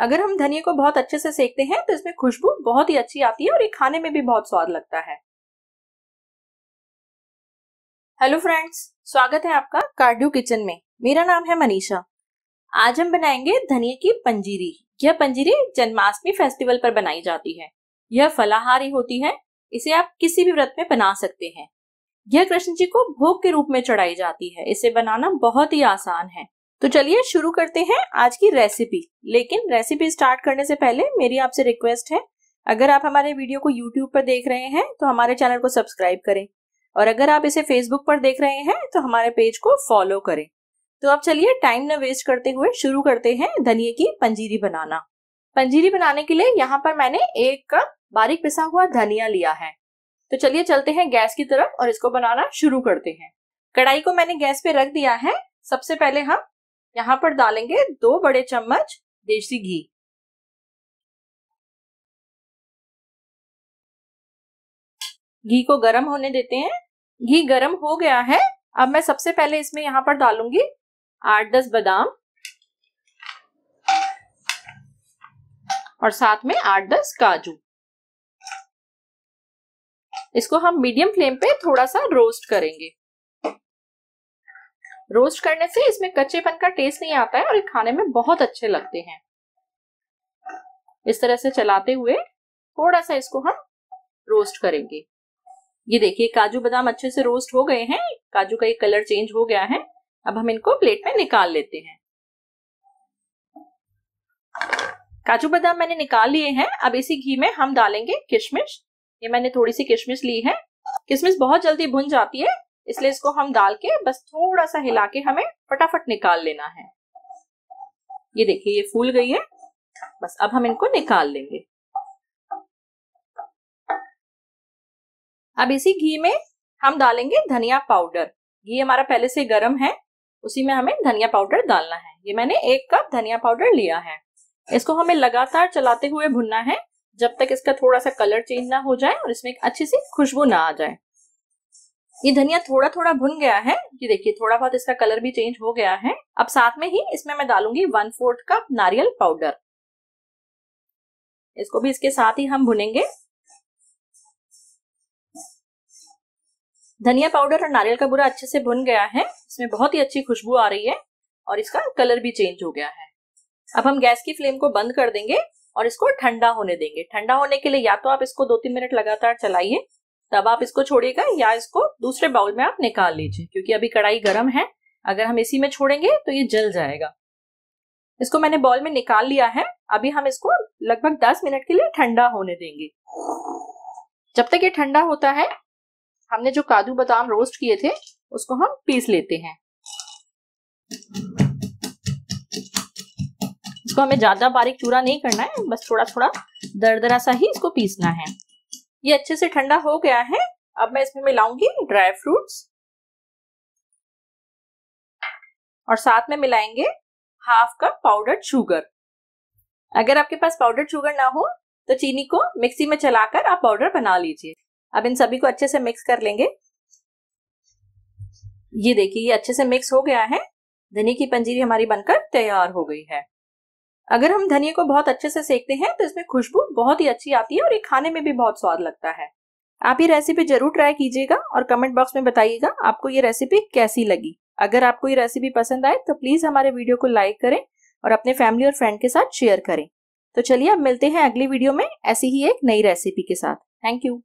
अगर हम धनिया को बहुत अच्छे से सेकते हैं तो इसमें खुशबू बहुत ही अच्छी आती है और ये खाने में भी बहुत स्वाद लगता है हेलो फ्रेंड्स स्वागत है आपका कार्डियो किचन में मेरा नाम है मनीषा आज हम बनाएंगे धनिया की पंजीरी यह पंजीरी जन्माष्टमी फेस्टिवल पर बनाई जाती है यह फलाहारी होती है इसे आप किसी भी व्रत में बना सकते हैं यह कृष्ण जी को भोग के रूप में चढ़ाई जाती है इसे बनाना बहुत ही आसान है तो चलिए शुरू करते हैं आज की रेसिपी लेकिन रेसिपी स्टार्ट करने से पहले मेरी आपसे रिक्वेस्ट है अगर आप हमारे वीडियो को यूट्यूब पर देख रहे हैं तो हमारे चैनल को सब्सक्राइब करें और अगर आप इसे फेसबुक पर देख रहे हैं तो हमारे पेज को फॉलो करें तो अब चलिए टाइम न वेस्ट करते हुए शुरू करते हैं धनिए की पंजीरी बनाना पंजीरी बनाने के लिए यहाँ पर मैंने एक कप बारीक पिसा हुआ धनिया लिया है तो चलिए चलते हैं गैस की तरफ और इसको बनाना शुरू करते हैं कढ़ाई को मैंने गैस पे रख दिया है सबसे पहले हम यहाँ पर डालेंगे दो बड़े चम्मच देसी घी घी को गरम होने देते हैं घी गरम हो गया है अब मैं सबसे पहले इसमें यहाँ पर डालूंगी आठ दस बादाम और साथ में आठ दस काजू इसको हम मीडियम फ्लेम पे थोड़ा सा रोस्ट करेंगे रोस्ट करने से इसमें कच्चेपन का टेस्ट नहीं आता है और ये खाने में बहुत अच्छे लगते हैं इस तरह से चलाते हुए थोड़ा सा इसको हम रोस्ट करेंगे ये देखिए काजू बादाम अच्छे से रोस्ट हो गए हैं काजू का ये कलर चेंज हो गया है अब हम इनको प्लेट में निकाल लेते हैं काजू बादाम मैंने निकाल लिए हैं अब इसी घी में हम डालेंगे किशमिश ये मैंने थोड़ी सी किशमिश ली है किशमिश बहुत जल्दी भुन जाती है इसलिए इसको हम डाल के बस थोड़ा सा हिला के हमें फटाफट निकाल लेना है ये देखिए ये फूल गई है बस अब हम इनको निकाल लेंगे अब इसी घी में हम डालेंगे धनिया पाउडर घी हमारा पहले से गर्म है उसी में हमें धनिया पाउडर डालना है ये मैंने एक कप धनिया पाउडर लिया है इसको हमें लगातार चलाते हुए भुनना है जब तक इसका थोड़ा सा कलर चेंज ना हो जाए और इसमें एक अच्छी सी खुशबू ना आ जाए ये धनिया थोड़ा थोड़ा भुन गया है ये देखिए थोड़ा बहुत इसका कलर भी चेंज हो गया है अब साथ में ही इसमें मैं डालूंगी वन फोर्थ कप नारियल पाउडर इसको भी इसके साथ ही हम भुनेंगे धनिया पाउडर और नारियल का बुरा अच्छे से भुन गया है इसमें बहुत ही अच्छी खुशबू आ रही है और इसका कलर भी चेंज हो गया है अब हम गैस की फ्लेम को बंद कर देंगे और इसको ठंडा होने देंगे ठंडा होने के लिए या तो आप इसको दो तीन मिनट लगातार चलाइए तब आप इसको छोड़िएगा या इसको दूसरे बाउल में आप निकाल लीजिए क्योंकि अभी कढ़ाई गर्म है अगर हम इसी में छोड़ेंगे तो ये जल जाएगा इसको मैंने बॉल में निकाल लिया है अभी हम इसको लगभग 10 मिनट के लिए ठंडा होने देंगे जब तक ये ठंडा होता है हमने जो काजू बादाम रोस्ट किए थे उसको हम पीस लेते हैं इसको हमें ज्यादा बारीक चूरा नहीं करना है बस थोड़ा थोड़ा दरदरा सा ही इसको पीसना है ये अच्छे से ठंडा हो गया है अब मैं इसमें मिलाऊंगी ड्राई फ्रूट्स और साथ में मिलाएंगे हाफ कप पाउडर्ड शुगर अगर आपके पास पाउडर्ड शुगर ना हो तो चीनी को मिक्सी में चलाकर आप पाउडर बना लीजिए अब इन सभी को अच्छे से मिक्स कर लेंगे ये देखिए ये अच्छे से मिक्स हो गया है धनी की पंजीरी हमारी बनकर तैयार हो गई है अगर हम धनिया को बहुत अच्छे से सेकते हैं तो इसमें खुशबू बहुत ही अच्छी आती है और ये खाने में भी बहुत स्वाद लगता है आप ये रेसिपी जरूर ट्राई कीजिएगा और कमेंट बॉक्स में बताइएगा आपको ये रेसिपी कैसी लगी अगर आपको ये रेसिपी पसंद आए तो प्लीज हमारे वीडियो को लाइक करें और अपने फैमिली और फ्रेंड के साथ शेयर करें तो चलिए अब मिलते हैं अगली वीडियो में ऐसी ही एक नई रेसिपी के साथ थैंक यू